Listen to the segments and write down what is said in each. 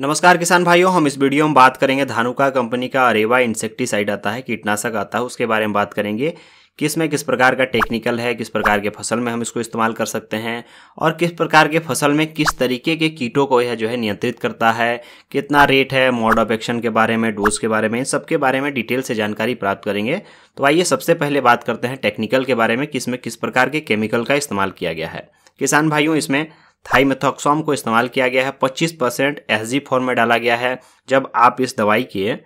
नमस्कार किसान भाइयों हम इस वीडियो में बात करेंगे धानुका कंपनी का अरेवा इंसेक्टिसाइड आता है कीटनाशक आता है उसके बारे में बात करेंगे कि इसमें किस प्रकार का टेक्निकल है किस प्रकार के फसल में हम इसको इस्तेमाल कर सकते हैं और किस प्रकार के फसल में किस तरीके के कीटों को यह जो है नियंत्रित करता है कितना रेट है मोड ऑफ एक्शन के बारे में डोज के बारे में इन सब के बारे में डिटेल से जानकारी प्राप्त करेंगे तो आइए सबसे पहले बात करते हैं टेक्निकल के बारे में कि इसमें किस प्रकार के केमिकल का इस्तेमाल किया गया है किसान भाइयों इसमें थाइमेथॉक्सॉम को इस्तेमाल किया गया है 25 परसेंट एस फॉर्म में डाला गया है जब आप इस दवाई के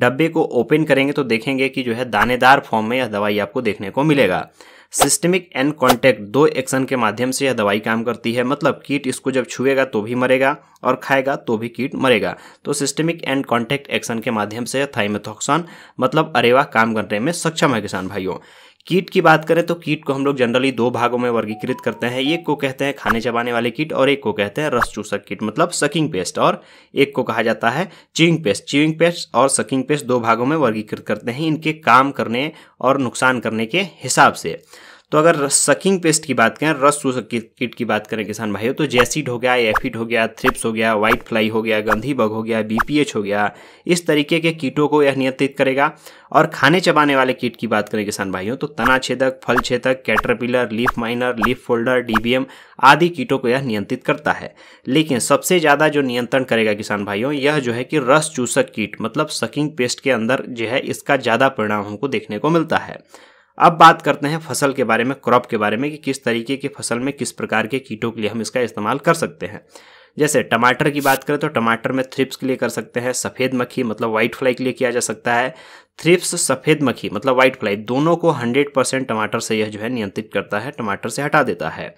डब्बे को ओपन करेंगे तो देखेंगे कि जो है दानेदार फॉर्म में यह दवाई आपको देखने को मिलेगा सिस्टमिक एंड कॉन्टैक्ट दो एक्शन के माध्यम से यह दवाई काम करती है मतलब कीट इसको जब छुएगा तो भी मरेगा और खाएगा तो भी कीट मरेगा तो सिस्टमिक एंड कॉन्टैक्ट एक्शन के माध्यम से थाइमेथॉक्सन मतलब अरेवा काम करने में सक्षम है किसान भाइयों कीट की बात करें तो कीट को हम लोग जनरली दो भागों में वर्गीकृत करते हैं एक को कहते हैं खाने चबाने वाले कीट और एक को कहते हैं रस चूसक कीट मतलब सकिंग पेस्ट और एक को कहा जाता है चिविंग पेस्ट चिविंग पेस्ट और सकिंग पेस्ट दो भागों में वर्गीकृत करते हैं इनके काम करने और नुकसान करने के हिसाब से तो अगर सकिंग पेस्ट की बात करें रस चूसक किट की बात करें किसान भाइयों तो जैसिड हो गया एफिड हो गया थ्रिप्स हो गया वाइट फ्लाई हो गया गंधी बग हो गया बीपीएच हो गया इस तरीके के कीटों को यह नियंत्रित करेगा और खाने चबाने वाले कीट की बात करें किसान भाइयों तो तना छेदक फल छेदक caterpillar leaf miner leaf folder DBM आदि कीटों को यह नियंत्रित करता है लेकिन सबसे ज़्यादा जो नियंत्रण करेगा किसान भाइयों यह जो है कि रस चूसक कीट मतलब सकिंग पेस्ट के अंदर जो है इसका ज़्यादा परिणाम हमको देखने को मिलता है अब बात करते हैं फसल के बारे में क्रॉप के बारे में कि किस तरीके की फसल में किस प्रकार के कीटों के लिए हम इसका इस्तेमाल कर सकते हैं जैसे टमाटर की बात करें तो टमाटर में थ्रिप्स के लिए कर सकते हैं सफ़ेद मक्खी मतलब व्हाइट फ्लाई के लिए किया जा सकता है थ्रिप्स सफ़ेद मक्खी मतलब व्हाइट फ्लाई दोनों को 100 परसेंट टमाटर से यह जो है नियंत्रित करता है टमाटर से हटा देता है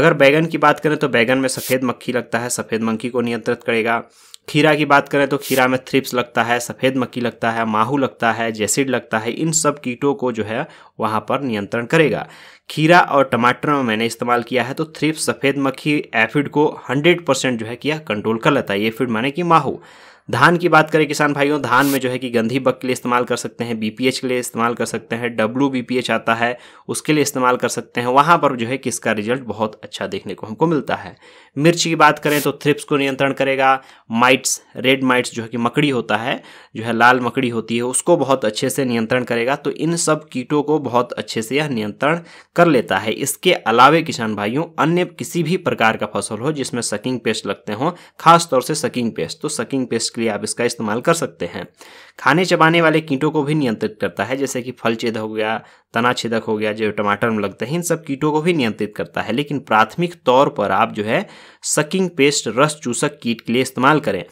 अगर बैगन की बात करें तो बैगन में सफ़ेद मक्खी लगता है सफ़ेद मक्खी को नियंत्रित करेगा खीरा की बात करें तो खीरा में थ्रिप्स लगता है सफ़ेद मक्खी लगता है माहू लगता है जेसिड लगता है इन सब कीटों को जो है वहाँ पर नियंत्रण करेगा खीरा और टमाटर में मैंने इस्तेमाल किया है तो थ्रिप्स सफ़ेद मक्खी एफिड को 100 परसेंट जो है किया कंट्रोल कर लेता है ये फिड माने कि माहू धान की बात करें किसान भाइयों धान में जो है कि गंधी बग के लिए इस्तेमाल कर सकते हैं बीपीएच के लिए इस्तेमाल कर सकते हैं डब्ल्यू बीपीएच आता है उसके लिए इस्तेमाल कर सकते हैं वहाँ पर जो है कि इसका रिजल्ट बहुत अच्छा देखने को हमको मिलता है मिर्च की बात करें तो थ्रिप्स को नियंत्रण करेगा माइट्स रेड माइट्स जो है कि मकड़ी होता है जो है लाल मकड़ी होती है उसको बहुत अच्छे से नियंत्रण करेगा तो इन सब कीटों को बहुत अच्छे से यह नियंत्रण कर लेता है इसके अलावे किसान भाइयों अन्य किसी भी प्रकार का फसल हो जिसमें सकिंग पेस्ट लगते हों खासतौर से सकिंग पेस्ट तो सकिंग पेस्ट इसके लिए आप इसका इस्तेमाल कर सकते हैं खाने चबाने वाले कीटों को भी नियंत्रित करता है जैसे कि फल छेदक हो गया तना छेदक हो गया जो टमाटर में लगते हैं इन सब कीटों को भी नियंत्रित करता है लेकिन प्राथमिक तौर पर आप जो है सकिंग पेस्ट रस चूसक कीट के लिए इस्तेमाल करें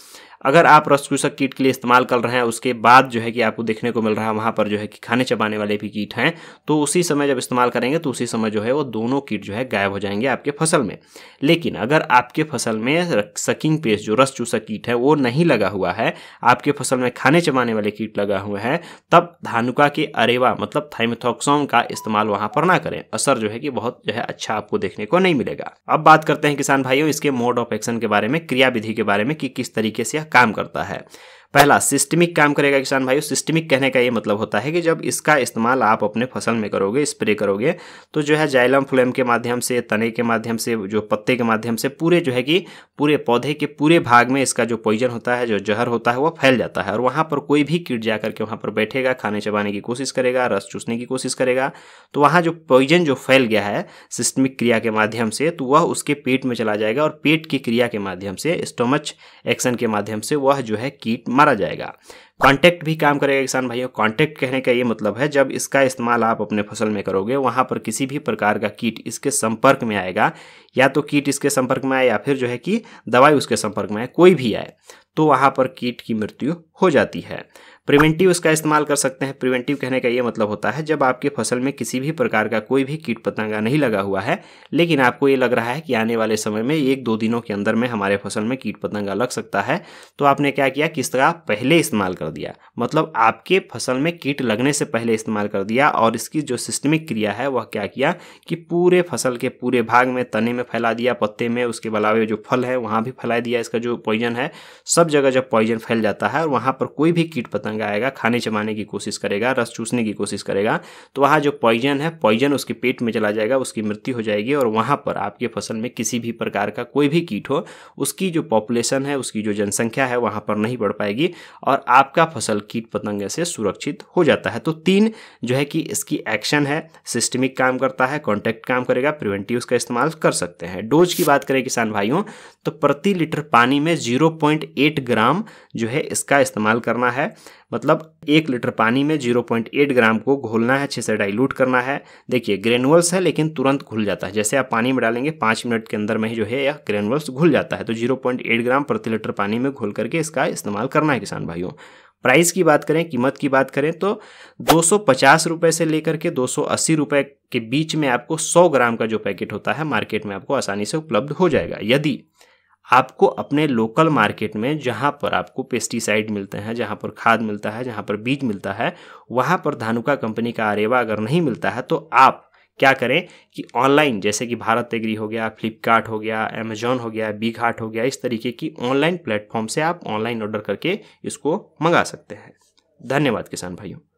अगर आप रसकूसक कीट के लिए इस्तेमाल कर रहे हैं उसके बाद जो है कि आपको देखने को मिल रहा है वहाँ पर जो है कि खाने चबाने वाले भी कीट हैं तो उसी समय जब इस्तेमाल करेंगे तो उसी समय जो है वो दोनों कीट जो है गायब हो जाएंगे आपके फसल में लेकिन अगर आपके फसल में सकिंग पेस्ट जो रसचूसक कीट है वो नहीं लगा हुआ है आपके फसल में खाने चबाने वाले कीट लगा हुए हैं तब धानुका के अरेवा मतलब थाइमेथोक्सोम का इस्तेमाल वहाँ पर ना करें असर जो है कि बहुत जो है अच्छा आपको देखने को नहीं मिलेगा अब बात करते हैं किसान भाइयों इसके मोड ऑफ एक्शन के बारे में क्रिया विधि के बारे में कि किस तरीके से काम करता है पहला सिस्टमिक काम करेगा किसान भाई सिस्टमिक कहने का ये मतलब होता है कि जब इसका इस्तेमाल आप अपने फसल में करोगे स्प्रे करोगे तो जो है जाइलम फ्लेम के माध्यम से तने के माध्यम से जो पत्ते के माध्यम से पूरे जो है कि पूरे पौधे के पूरे भाग में इसका जो पॉइजन होता है जो जहर होता है वह फैल जाता है और वहाँ पर कोई भी कीट जा करके वहाँ पर बैठेगा खाने चबाने की कोशिश करेगा रस चूसने की कोशिश करेगा तो वहाँ जो पॉइजन जो फैल गया है सिस्टमिक क्रिया के माध्यम से तो वह उसके पेट में चला जाएगा और पेट की क्रिया के माध्यम से स्टोमच एक्शन के माध्यम से वह जो है कीट मारा जाएगा कॉन्टैक्ट भी काम करेगा किसान भाइयों कॉन्टैक्ट कहने का ये मतलब है जब इसका इस्तेमाल आप अपने फसल में करोगे वहाँ पर किसी भी प्रकार का कीट इसके संपर्क में आएगा या तो कीट इसके संपर्क में आए या फिर जो है कि दवाई उसके संपर्क में आए कोई भी आए तो वहाँ पर कीट की मृत्यु हो जाती है प्रिवेंटिव इसका इस्तेमाल कर सकते हैं प्रिवेंटिव कहने का ये मतलब होता है जब आपके फसल में किसी भी प्रकार का कोई भी कीट पतंगा नहीं लगा हुआ है लेकिन आपको ये लग रहा है कि आने वाले समय में एक दो दिनों के अंदर में हमारे फसल में कीट पतंगा लग सकता है तो आपने क्या किया किसका पहले इस्तेमाल कर दिया मतलब आपके फसल में कीट लगने से पहले इस्तेमाल कर दिया और इसकी जो सिस्टमिक क्रिया है वह क्या किया कि पूरे फसल के पूरे भाग में तने में फैला दिया पत्ते में उसके अलावा जो फल है वहाँ भी फैला दिया इसका जो पॉइजन है सब जगह जब पॉइजन फैल जाता है और वहाँ पर कोई भी कीट पतंग फंगा आएगा खाने चबाने की कोशिश करेगा रस चूसने की कोशिश करेगा तो वहाँ जो पॉइजन है पॉइजन उसके पेट में चला जाएगा उसकी मृत्यु हो जाएगी और वहाँ पर आपके फसल में किसी भी प्रकार का कोई भी कीट हो उसकी जो पॉपुलेशन है उसकी जो जनसंख्या है वहाँ पर नहीं बढ़ पाएगी और आपका फसल कीट पतंग से सुरक्षित हो जाता है तो तीन जो है कि इसकी एक्शन है सिस्टमिक काम करता है कॉन्टैक्ट काम करेगा प्रिवेंटिव उसका इस्तेमाल कर सकते हैं डोज की बात करें किसान भाइयों तो प्रति लीटर पानी में 0.8 ग्राम जो है इसका इस्तेमाल करना है मतलब एक लीटर पानी में 0.8 ग्राम को घोलना है अच्छे से डाइल्यूट करना है देखिए ग्रेनुअल्स है लेकिन तुरंत घुल जाता है जैसे आप पानी में डालेंगे पाँच मिनट के अंदर में ही जो है यह ग्रेनुअल्स घुल जाता है तो 0.8 ग्राम प्रति लीटर पानी में घोल करके इसका इस्तेमाल करना है किसान भाइयों प्राइस की बात करें कीमत की बात करें तो दो सौ से लेकर के दो सौ के बीच में आपको सौ ग्राम का जो पैकेट होता है मार्केट में आपको आसानी से उपलब्ध हो जाएगा यदि आपको अपने लोकल मार्केट में जहाँ पर आपको पेस्टिसाइड मिलते हैं जहाँ पर खाद मिलता है जहाँ पर बीज मिलता है वहाँ पर धानुका कंपनी का आरेवा अगर नहीं मिलता है तो आप क्या करें कि ऑनलाइन जैसे कि भारत एग्री हो गया फ्लिपकार्ट हो गया अमेजोन हो गया बी घाट हो गया इस तरीके की ऑनलाइन प्लेटफॉर्म से आप ऑनलाइन ऑर्डर करके इसको मंगा सकते हैं धन्यवाद किसान भाइयों